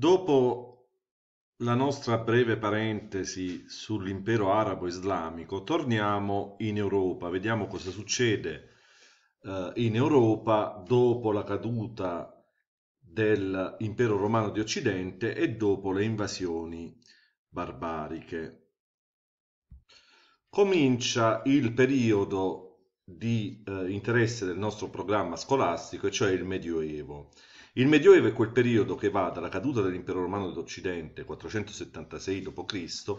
Dopo la nostra breve parentesi sull'impero arabo islamico, torniamo in Europa, vediamo cosa succede eh, in Europa dopo la caduta dell'impero romano di Occidente e dopo le invasioni barbariche. Comincia il periodo di eh, interesse del nostro programma scolastico, e cioè il Medioevo. Il Medioevo è quel periodo che va dalla caduta dell'impero romano d'Occidente, 476 d.C.,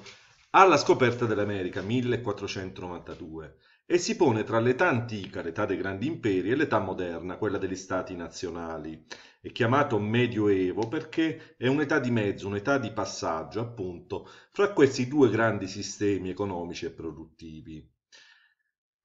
alla scoperta dell'America, 1492, e si pone tra l'età antica, l'età dei grandi imperi, e l'età moderna, quella degli stati nazionali. È chiamato Medioevo perché è un'età di mezzo, un'età di passaggio, appunto, fra questi due grandi sistemi economici e produttivi.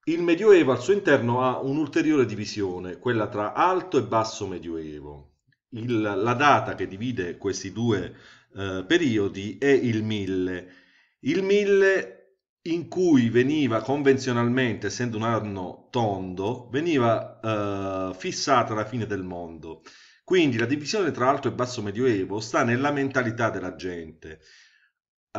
Il Medioevo al suo interno ha un'ulteriore divisione, quella tra Alto e Basso Medioevo. Il, la data che divide questi due eh, periodi è il 1000. Il 1000 in cui veniva convenzionalmente, essendo un anno tondo, veniva eh, fissata la fine del mondo. Quindi la divisione tra alto e basso medioevo sta nella mentalità della gente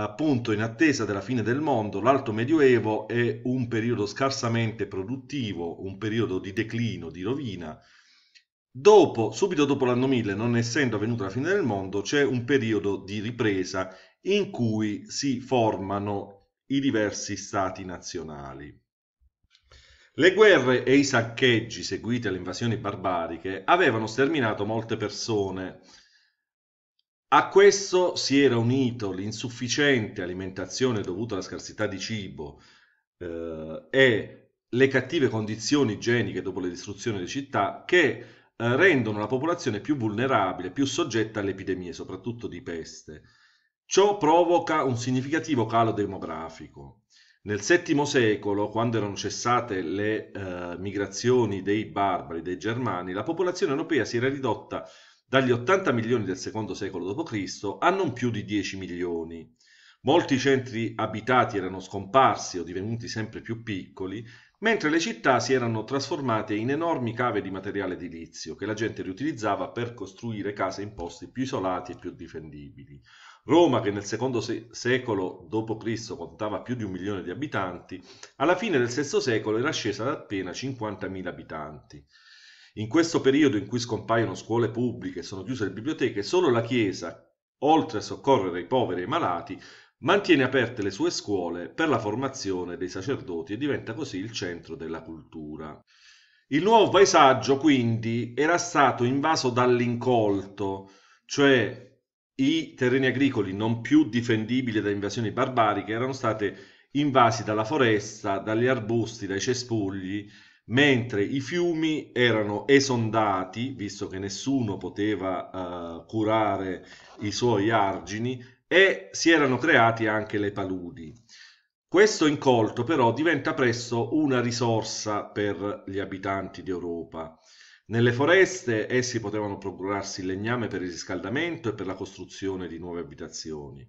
appunto in attesa della fine del mondo, l'alto medioevo è un periodo scarsamente produttivo, un periodo di declino, di rovina. Dopo, subito dopo l'anno 1000, non essendo avvenuta la fine del mondo, c'è un periodo di ripresa in cui si formano i diversi stati nazionali. Le guerre e i saccheggi seguiti alle invasioni barbariche avevano sterminato molte persone, a questo si era unito l'insufficiente alimentazione dovuta alla scarsità di cibo eh, e le cattive condizioni igieniche dopo le distruzioni delle città che eh, rendono la popolazione più vulnerabile, più soggetta alle epidemie, soprattutto di peste. Ciò provoca un significativo calo demografico. Nel VII secolo, quando erano cessate le eh, migrazioni dei barbari, dei germani, la popolazione europea si era ridotta dagli 80 milioni del secondo secolo d.C. a non più di 10 milioni. Molti centri abitati erano scomparsi o divenuti sempre più piccoli, mentre le città si erano trasformate in enormi cave di materiale edilizio che la gente riutilizzava per costruire case in posti più isolati e più difendibili. Roma, che nel secondo secolo d.C. contava più di un milione di abitanti, alla fine del VI secolo era scesa ad appena 50.000 abitanti. In questo periodo in cui scompaiono scuole pubbliche e sono chiuse le biblioteche, solo la Chiesa, oltre a soccorrere i poveri e i malati, mantiene aperte le sue scuole per la formazione dei sacerdoti e diventa così il centro della cultura. Il nuovo paesaggio quindi era stato invaso dall'incolto, cioè i terreni agricoli non più difendibili da invasioni barbariche erano stati invasi dalla foresta, dagli arbusti, dai cespugli mentre i fiumi erano esondati, visto che nessuno poteva eh, curare i suoi argini, e si erano creati anche le paludi. Questo incolto però diventa presto una risorsa per gli abitanti d'Europa. Nelle foreste essi potevano procurarsi legname per il riscaldamento e per la costruzione di nuove abitazioni.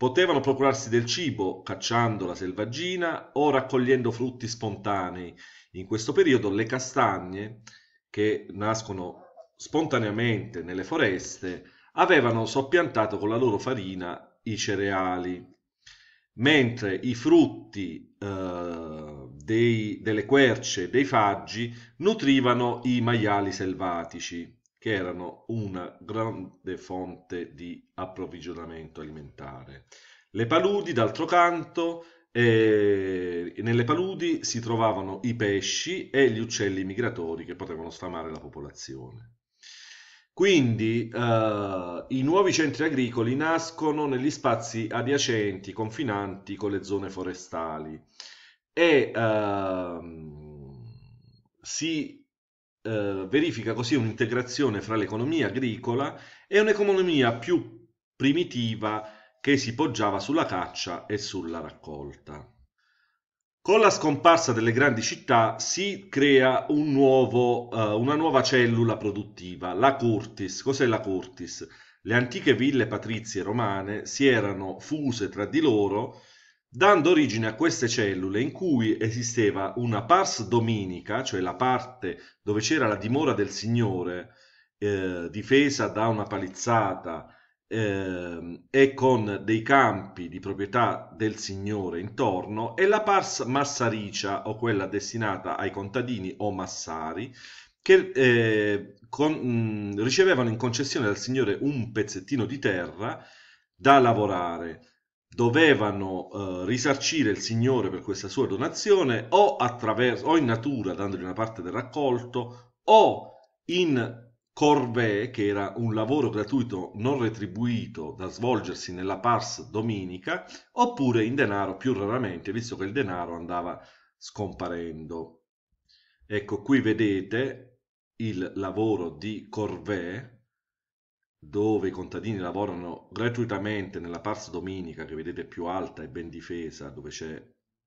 Potevano procurarsi del cibo cacciando la selvaggina o raccogliendo frutti spontanei. In questo periodo le castagne, che nascono spontaneamente nelle foreste, avevano soppiantato con la loro farina i cereali, mentre i frutti eh, dei, delle querce, e dei faggi, nutrivano i maiali selvatici che erano una grande fonte di approvvigionamento alimentare. Le paludi, d'altro canto, eh, nelle paludi si trovavano i pesci e gli uccelli migratori che potevano sfamare la popolazione. Quindi eh, i nuovi centri agricoli nascono negli spazi adiacenti, confinanti con le zone forestali e eh, si eh, verifica così un'integrazione fra l'economia agricola e un'economia più primitiva che si poggiava sulla caccia e sulla raccolta. Con la scomparsa delle grandi città si crea un nuovo, eh, una nuova cellula produttiva, la Curtis. Cos'è la Curtis? Le antiche ville patrizie romane si erano fuse tra di loro dando origine a queste cellule in cui esisteva una pars dominica, cioè la parte dove c'era la dimora del Signore, eh, difesa da una palizzata eh, e con dei campi di proprietà del Signore intorno, e la pars massaricia, o quella destinata ai contadini o massari, che eh, con, mh, ricevevano in concessione dal Signore un pezzettino di terra da lavorare dovevano eh, risarcire il signore per questa sua donazione o, attraverso, o in natura dandogli una parte del raccolto o in corvée che era un lavoro gratuito non retribuito da svolgersi nella pars domenica, oppure in denaro più raramente visto che il denaro andava scomparendo ecco qui vedete il lavoro di corvée dove i contadini lavorano gratuitamente nella Pars Dominica, che vedete più alta e ben difesa, dove c'è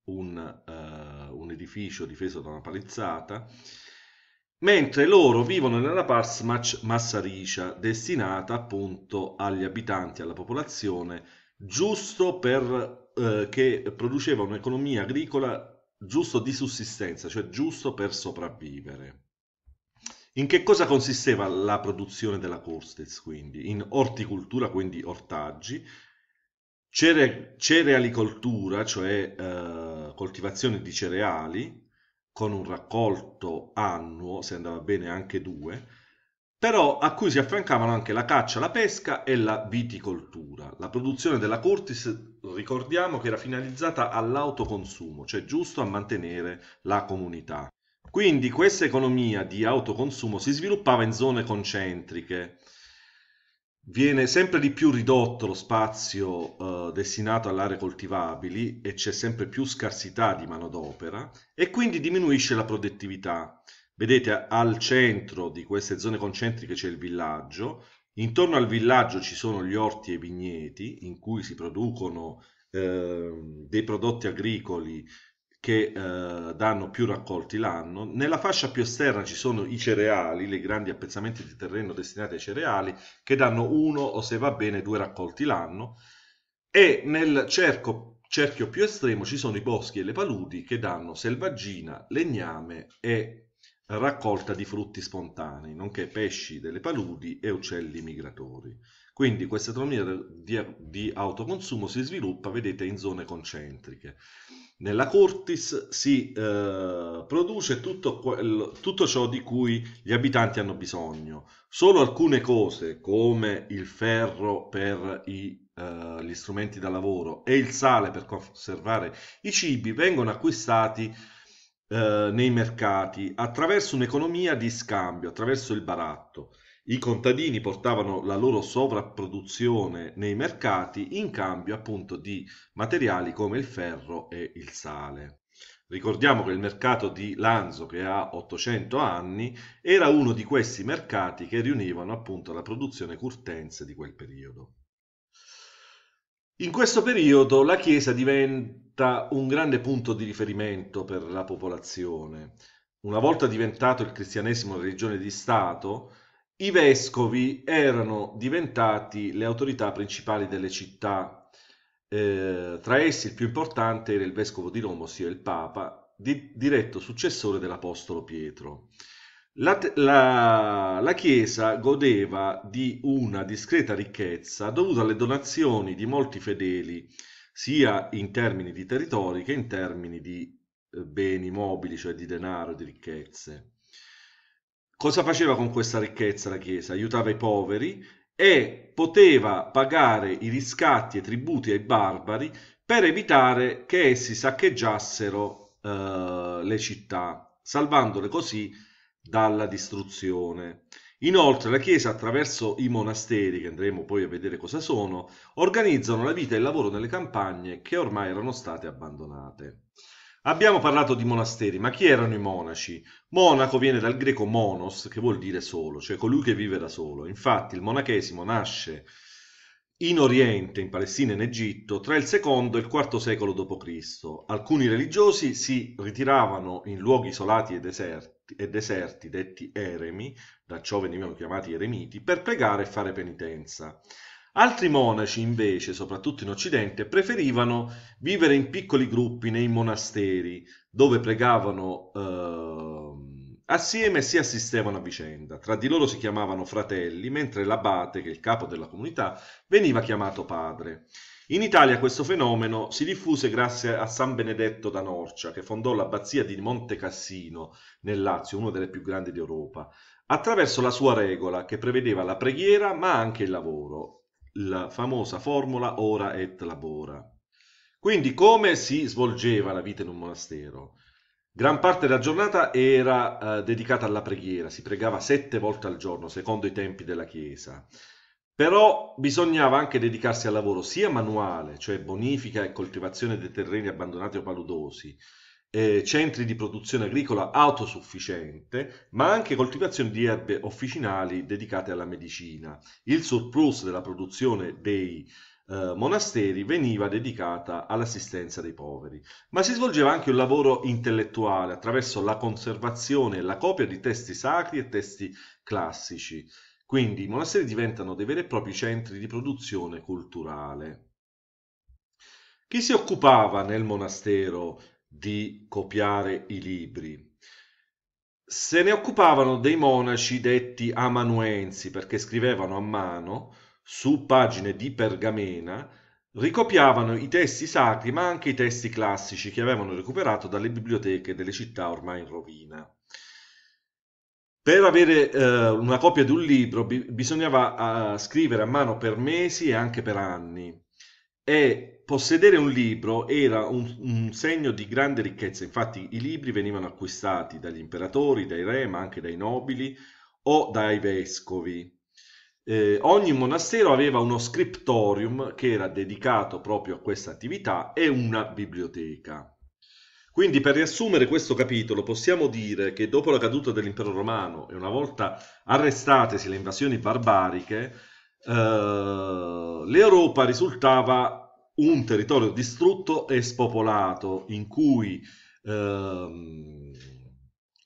un, uh, un, edificio difeso da una palizzata, mentre loro vivono nella Pars Massaricia, destinata appunto agli abitanti, alla popolazione, giusto per, uh, che produceva un'economia agricola giusto di sussistenza, cioè giusto per sopravvivere. In che cosa consisteva la produzione della Corstez, quindi? In orticoltura, quindi ortaggi, cere cerealicoltura, cioè eh, coltivazione di cereali, con un raccolto annuo, se andava bene anche due, però a cui si affiancavano anche la caccia, la pesca e la viticoltura. La produzione della Cortis, ricordiamo che era finalizzata all'autoconsumo, cioè giusto a mantenere la comunità. Quindi questa economia di autoconsumo si sviluppava in zone concentriche. Viene sempre di più ridotto lo spazio eh, destinato alle aree coltivabili e c'è sempre più scarsità di manodopera e quindi diminuisce la produttività. Vedete, al centro di queste zone concentriche c'è il villaggio, intorno al villaggio ci sono gli orti e i vigneti in cui si producono eh, dei prodotti agricoli che eh, danno più raccolti l'anno. Nella fascia più esterna ci sono i cereali, le grandi appezzamenti di terreno destinati ai cereali, che danno uno o se va bene due raccolti l'anno. E nel cerco, cerchio più estremo ci sono i boschi e le paludi che danno selvaggina, legname e raccolta di frutti spontanei, nonché pesci delle paludi e uccelli migratori. Quindi questa economia di, autoconsumo si sviluppa, vedete, in zone concentriche. Nella Curtis si eh, produce tutto, quel, tutto ciò di cui gli abitanti hanno bisogno. Solo alcune cose, come il ferro per i eh, gli strumenti da lavoro e il sale per conservare i cibi vengono acquistati eh, nei mercati attraverso un'economia di scambio, attraverso il baratto. I contadini portavano la loro sovrapproduzione nei mercati in cambio appunto di materiali come il ferro e il sale. Ricordiamo che il mercato di Lanzo, che ha 800 anni, era uno di questi mercati che riunivano appunto la produzione curtense di quel periodo. In questo periodo la Chiesa diventa un grande punto di riferimento per la popolazione. Una volta diventato il cristianesimo religione di Stato, i vescovi erano diventati le autorità principali delle città. Eh, tra essi il più importante era il vescovo di Roma, ossia il Papa, di, diretto successore dell'Apostolo Pietro. La, la, la, Chiesa godeva di una discreta ricchezza dovuta alle donazioni di molti fedeli, sia in termini di territori che in termini di eh, beni mobili, cioè di denaro, e di ricchezze cosa faceva con questa ricchezza la Chiesa? Aiutava i poveri e poteva pagare i riscatti e i tributi ai barbari per evitare che essi saccheggiassero eh, le città, salvandole così dalla distruzione. Inoltre la Chiesa attraverso i monasteri, che andremo poi a vedere cosa sono, organizzano la vita e il lavoro nelle campagne che ormai erano state abbandonate. Abbiamo parlato di monasteri, ma chi erano i monaci? Monaco viene dal greco monos, che vuol dire solo, cioè colui che vive da solo. Infatti il monachesimo nasce in Oriente, in Palestina e in Egitto, tra il secondo e il IV secolo d.C. Alcuni religiosi si ritiravano in luoghi isolati e deserti, e deserti detti eremi, da ciò venivano chiamati eremiti, per pregare e fare penitenza. Altri monaci, invece, soprattutto in Occidente, preferivano vivere in piccoli gruppi nei monasteri, dove pregavano eh, assieme e si assistevano a vicenda. Tra di loro si chiamavano fratelli, mentre l'abate, che è il capo della comunità, veniva chiamato padre. In Italia questo fenomeno si diffuse grazie a San Benedetto da Norcia, che fondò l'abbazia di Monte Cassino nel Lazio, una delle più grandi d'Europa, attraverso la sua regola che prevedeva la preghiera ma anche il lavoro la famosa formula ora et labora. Quindi come si svolgeva la vita in un monastero? Gran parte della giornata era eh, dedicata alla preghiera, si pregava sette volte al giorno, secondo i tempi della Chiesa. Però bisognava anche dedicarsi al lavoro sia manuale, cioè bonifica e coltivazione dei terreni abbandonati o paludosi, eh, centri di produzione agricola autosufficiente, ma anche coltivazioni di erbe officinali dedicate alla medicina. Il surplus della produzione dei eh, monasteri veniva dedicata all'assistenza dei poveri, ma si svolgeva anche un lavoro intellettuale attraverso la conservazione e la copia di testi sacri e testi classici. Quindi i monasteri diventano dei veri e propri centri di produzione culturale. Chi si occupava nel monastero di copiare i libri. Se ne occupavano dei monaci detti amanuensi perché scrivevano a mano su pagine di pergamena, ricopiavano i testi sacri ma anche i testi classici che avevano recuperato dalle biblioteche delle città ormai in rovina. Per avere eh, una copia di un libro bi bisognava eh, scrivere a mano per mesi e anche per anni e possedere un libro era un, un, segno di grande ricchezza, infatti i libri venivano acquistati dagli imperatori, dai re, ma anche dai nobili o dai vescovi. Eh, ogni monastero aveva uno scriptorium che era dedicato proprio a questa attività e una biblioteca. Quindi per riassumere questo capitolo possiamo dire che dopo la caduta dell'impero romano e una volta arrestatesi le invasioni barbariche, eh, L'Europa risultava un territorio distrutto e spopolato in cui uh,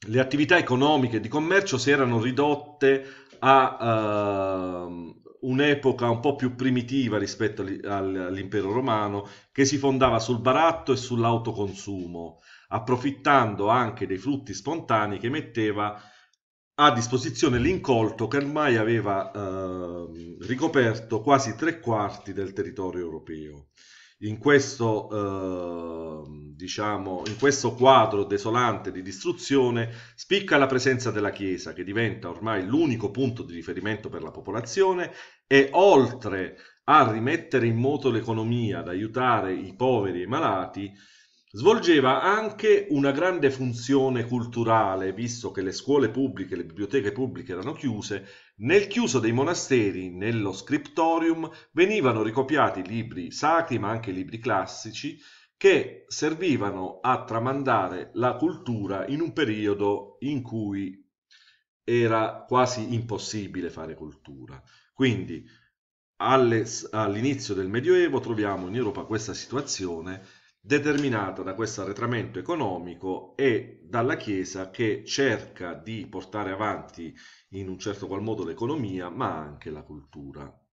le attività economiche di commercio si erano ridotte a uh, un'epoca un po' più primitiva rispetto all'impero romano che si fondava sul baratto e sull'autoconsumo, approfittando anche dei frutti spontanei che metteva a disposizione l'incolto che ormai aveva eh, ricoperto quasi tre quarti del territorio europeo. In questo, eh, diciamo, in questo quadro desolante di distruzione spicca la presenza della Chiesa, che diventa ormai l'unico punto di riferimento per la popolazione e oltre a rimettere in moto l'economia, ad aiutare i poveri e i malati, Svolgeva anche una grande funzione culturale, visto che le scuole pubbliche, le biblioteche pubbliche erano chiuse, nel chiuso dei monasteri, nello scriptorium, venivano ricopiati libri sacri, ma anche libri classici, che servivano a tramandare la cultura in un periodo in cui era quasi impossibile fare cultura. Quindi all'inizio del Medioevo troviamo in Europa questa situazione determinata da questo arretramento economico e dalla Chiesa che cerca di portare avanti in un certo qual modo l'economia ma anche la cultura.